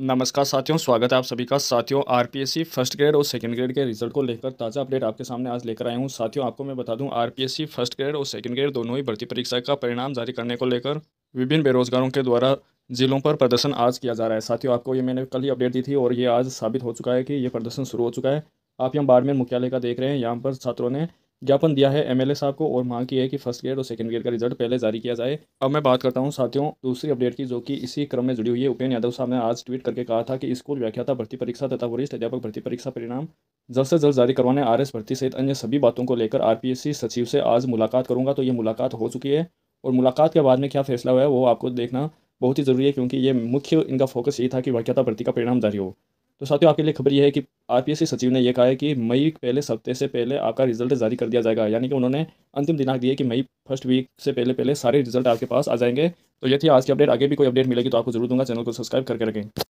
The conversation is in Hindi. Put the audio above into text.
नमस्कार साथियों स्वागत है आप सभी का साथियों आरपीएससी फर्स्ट ग्रेड और सेकंड ग्रेड के रिजल्ट को लेकर ताज़ा अपडेट आपके सामने आज लेकर आया हूं साथियों आपको मैं बता दूं आरपीएससी फर्स्ट ग्रेड और सेकंड ग्रेड दोनों ही भर्ती परीक्षा का परिणाम जारी करने को लेकर विभिन्न बेरोजगारों के द्वारा जिलों पर प्रदर्शन आज किया जा रहा है साथियों आपको ये मैंने कल ही अपडेट दी थी और ये आज साबित हो चुका है कि ये प्रदर्शन शुरू हो चुका है आप यहाँ बाड़मेर मुख्यालय का देख रहे हैं यहाँ पर छात्रों ने ज्ञापन दिया है एमएलए साहब को और मांग की है कि फर्स्ट ग्रेड और सेकंड ग्रेड का रिजल्ट पहले जारी किया जाए अब मैं बात करता हूँ साथियों दूसरी अपडेट की जो कि इसी क्रम में जुड़ी हुई है उपेन्द्र यादव साहब ने आज ट्वीट करके कहा था कि स्कूल व्याख्याता भर्ती परीक्षा तथा वरिष्ठ अध्यापक भर्ती परीक्षा परिणाम जल्द से जल्द जारी करवाने आर भर्ती सहित अन्य सभी बातों को लेकर आर सचिव से आज मुलाकात करूँगा तो ये मुलाकात हो चुकी है और मुलाकात के बाद में क्या फैसला हुआ है वो आपको देखना बहुत ही ज़रूरी है क्योंकि ये मुख्य इनका फोकस ये था कि व्याख्याता भर्ती का परिणाम जारी हो तो साथियों आपके लिए खबर यह है कि आरपीएससी सचिव ने यह कहा है कि मई पहले हफ्ते से पहले आपका रिजल्ट जारी कर दिया जाएगा यानी कि उन्होंने अंतिम दिनांक दिए कि मई फर्स्ट वीक से पहले पहले सारे रिजल्ट आपके पास आ जाएंगे तो ये थी आज की अपडेट आगे भी कोई अपडेट मिलेगी तो आपको जरूर दूंगा चैनल को सब्सक्राइब करके रखें